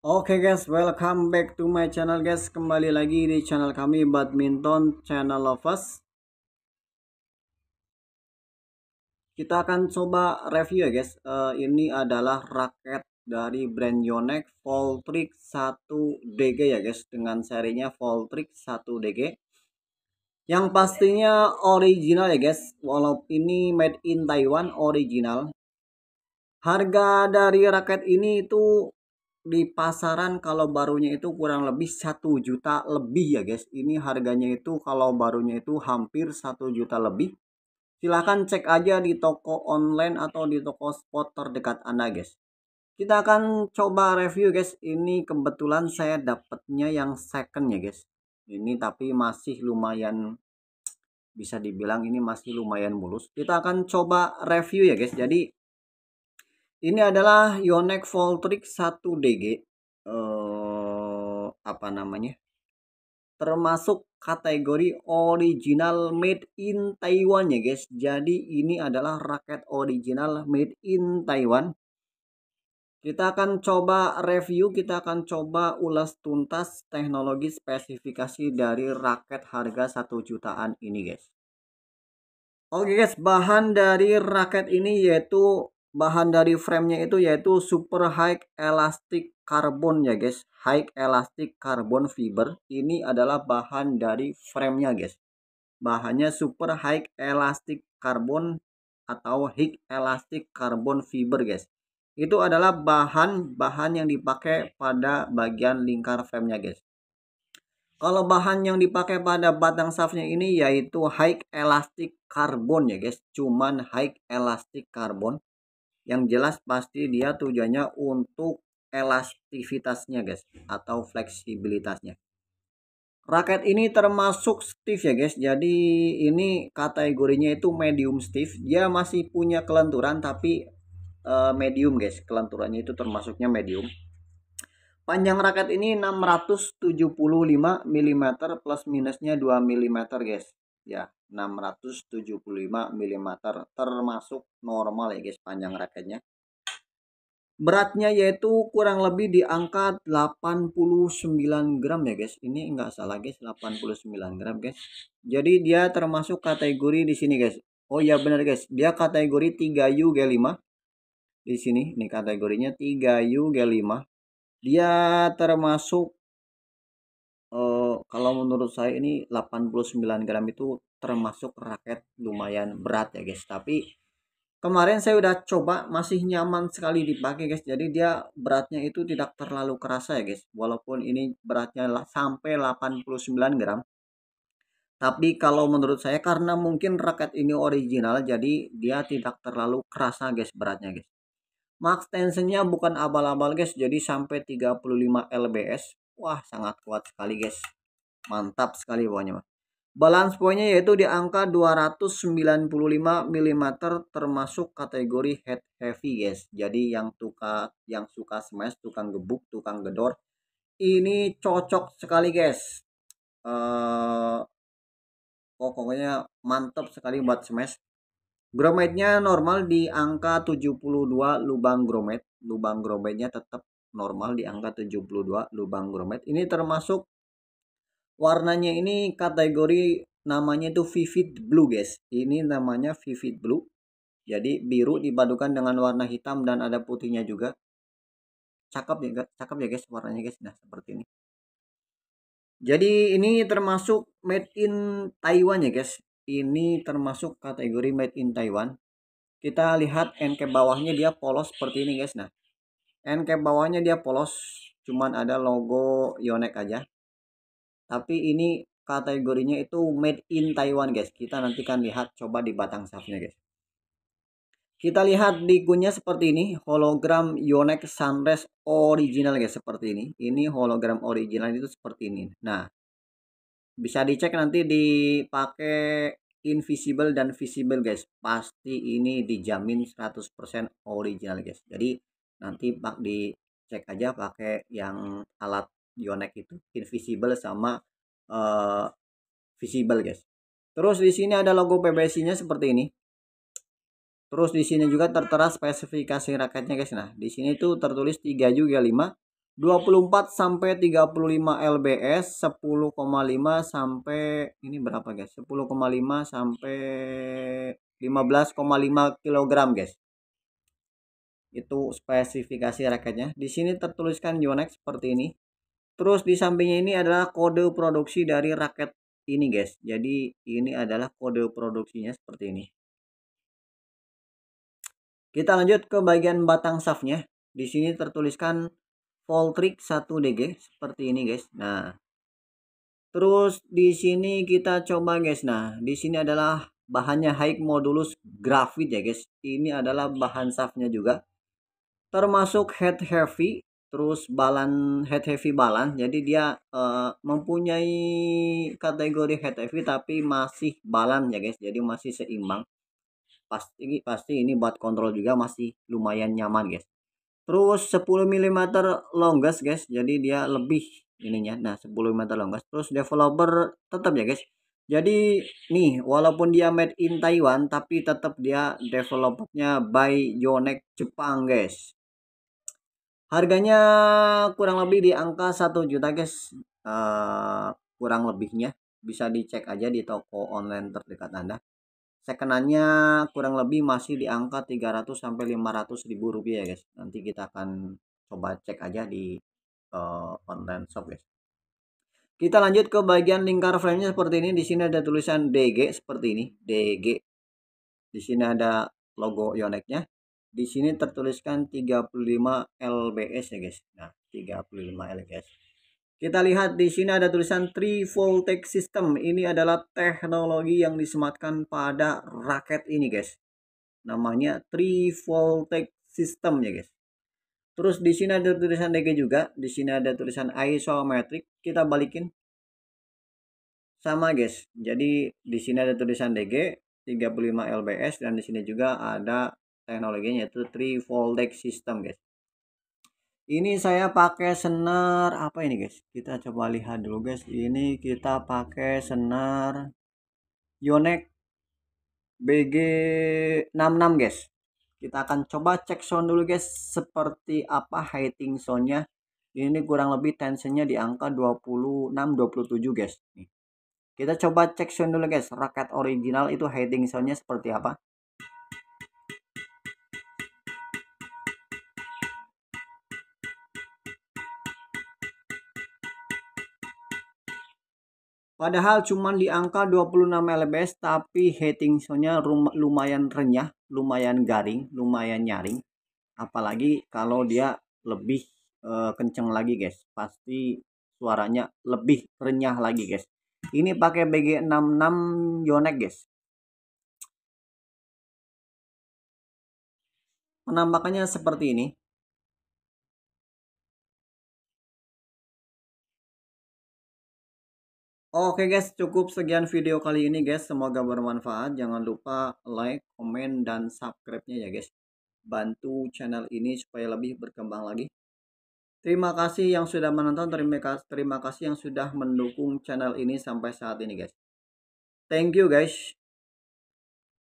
Oke okay guys, welcome back to my channel guys. Kembali lagi di channel kami Badminton Channel Lovers. Kita akan coba review ya guys. Uh, ini adalah raket dari brand Yonex Voltrix 1DG ya guys dengan serinya Voltrix 1DG. Yang pastinya original ya guys. Walaupun ini made in Taiwan original. Harga dari raket ini itu di pasaran kalau barunya itu kurang lebih satu juta lebih ya guys ini harganya itu kalau barunya itu hampir satu juta lebih silahkan iya. cek aja di toko online atau di toko spot terdekat anda guys kita akan coba review guys ini kebetulan saya dapatnya yang second ya guys ini tapi masih lumayan bisa dibilang ini masih lumayan mulus kita akan coba review ya guys jadi ini adalah Yonex Voltrix 1DG. Eh, apa namanya? Termasuk kategori original made in Taiwan ya guys. Jadi ini adalah raket original made in Taiwan. Kita akan coba review, kita akan coba ulas tuntas teknologi spesifikasi dari raket harga 1 jutaan ini guys. Oke guys, bahan dari raket ini yaitu bahan dari framenya itu yaitu super high elastic carbon ya guys high elastic carbon fiber ini adalah bahan dari framenya guys bahannya super high elastic carbon atau high elastic carbon fiber guys itu adalah bahan-bahan yang dipakai pada bagian lingkar framenya guys kalau bahan yang dipakai pada batang shaftnya ini yaitu high elastic carbon ya guys cuman high elastic carbon yang jelas pasti dia tujuannya untuk elastivitasnya guys atau fleksibilitasnya raket ini termasuk stiff ya guys jadi ini kategorinya itu medium stiff dia masih punya kelenturan tapi uh, medium guys kelenturannya itu termasuknya medium panjang raket ini 675 mm plus minusnya 2 mm guys ya 675 mm termasuk normal ya guys panjang hmm. raketnya beratnya yaitu kurang lebih di angka 89 gram ya guys ini enggak salah guys 89 gram guys jadi dia termasuk kategori di sini guys oh ya benar guys dia kategori 3U G5 di sini ini kategorinya 3U G5 dia termasuk uh, kalau menurut saya ini 89 gram itu termasuk raket lumayan berat ya guys. Tapi kemarin saya udah coba masih nyaman sekali dipakai guys. Jadi dia beratnya itu tidak terlalu kerasa ya guys. Walaupun ini beratnya sampai 89 gram. Tapi kalau menurut saya karena mungkin raket ini original jadi dia tidak terlalu kerasa guys beratnya guys. Max tensionnya bukan abal-abal guys jadi sampai 35 lbs Wah, sangat kuat sekali, guys. Mantap sekali bawahnya, Mas. Balance poinnya yaitu di angka 295 mm termasuk kategori head heavy, guys. Jadi yang suka yang suka smash, tukang gebuk, tukang gedor ini cocok sekali, guys. Uh, pokoknya mantap sekali buat smash. Grommetnya normal di angka 72 lubang grommet, Lubang grometnya tetap normal di angka 72 lubang grommet. Ini termasuk warnanya ini kategori namanya itu vivid blue guys. Ini namanya vivid blue. Jadi biru dipadukan dengan warna hitam dan ada putihnya juga. Cakep ya, guys. cakep ya guys warnanya guys. Nah, seperti ini. Jadi ini termasuk made in Taiwan ya guys. Ini termasuk kategori made in Taiwan. Kita lihat NK bawahnya dia polos seperti ini guys. Nah, cap bawahnya dia polos, cuman ada logo Yonex aja. Tapi ini kategorinya itu made in Taiwan guys. Kita nanti kan lihat coba di batang safnya guys. Kita lihat di gunnya seperti ini, hologram Yonex Sunrise original guys seperti ini. Ini hologram original itu seperti ini. Nah, bisa dicek nanti dipakai invisible dan visible guys. Pasti ini dijamin 100% original guys. Jadi Nanti pak cek aja pakai yang alat Yonex itu invisible sama uh, visible guys. Terus di sini ada logo PBSI-nya seperti ini. Terus di sini juga tertera spesifikasi raketnya guys. Nah, di sini tuh tertulis 3 juga 5 24 sampai 35 LBS 10,5 sampai ini berapa guys? 10,5 sampai 15,5 kg guys itu spesifikasi raketnya. Di sini tertuliskan Yonex seperti ini. Terus di sampingnya ini adalah kode produksi dari raket ini guys. Jadi ini adalah kode produksinya seperti ini. Kita lanjut ke bagian batang shaftnya. Di sini tertuliskan voltrik 1DG seperti ini guys. Nah. Terus di sini kita coba guys. Nah, di sini adalah bahannya High Modulus grafit ya guys. Ini adalah bahan shaftnya juga termasuk head heavy terus balan head heavy balan jadi dia uh, mempunyai kategori head heavy tapi masih balan ya guys jadi masih seimbang pasti pasti ini buat kontrol juga masih lumayan nyaman guys terus 10 mm longest guys jadi dia lebih ininya nah 10 mm longest terus developer tetap ya guys jadi nih walaupun dia made in Taiwan tapi tetap dia developernya by Yonex Jepang guys Harganya kurang lebih di angka 1 juta guys. Uh, kurang lebihnya bisa dicek aja di toko online terdekat Anda. Sekenanya kurang lebih masih di angka 300 sampai 500 ribu rupiah ya guys. Nanti kita akan coba cek aja di uh, online shop guys. Kita lanjut ke bagian lingkar frame nya seperti ini. Di sini ada tulisan DG seperti ini. DG. Di sini ada logo Yonexnya di sini tertuliskan 35 lbs ya guys nah 35 lbs kita lihat di sini ada tulisan three voltage system ini adalah teknologi yang disematkan pada raket ini guys namanya three voltage system ya guys terus di sini ada tulisan DG juga di sini ada tulisan isometric kita balikin sama guys jadi di sini ada tulisan DG 35 lbs dan di sini juga ada teknologinya itu yaitu deck system guys ini saya pakai senar apa ini guys kita coba lihat dulu guys ini kita pakai senar Yonex BG66 guys kita akan coba cek sound dulu guys seperti apa hiding soundnya ini kurang lebih tensionnya di angka 26 27 guys kita coba cek sound dulu guys raket original itu hiding soundnya seperti apa Padahal cuma di angka 26 lbs tapi heating sonya lumayan renyah, lumayan garing, lumayan nyaring. Apalagi kalau dia lebih uh, kenceng lagi guys, pasti suaranya lebih renyah lagi guys. Ini pakai BG66 Yonex guys. Penampakannya seperti ini. Oke guys, cukup sekian video kali ini guys. Semoga bermanfaat. Jangan lupa like, komen, dan subscribe-nya ya guys. Bantu channel ini supaya lebih berkembang lagi. Terima kasih yang sudah menonton. Terima, kasih terima kasih yang sudah mendukung channel ini sampai saat ini guys. Thank you guys.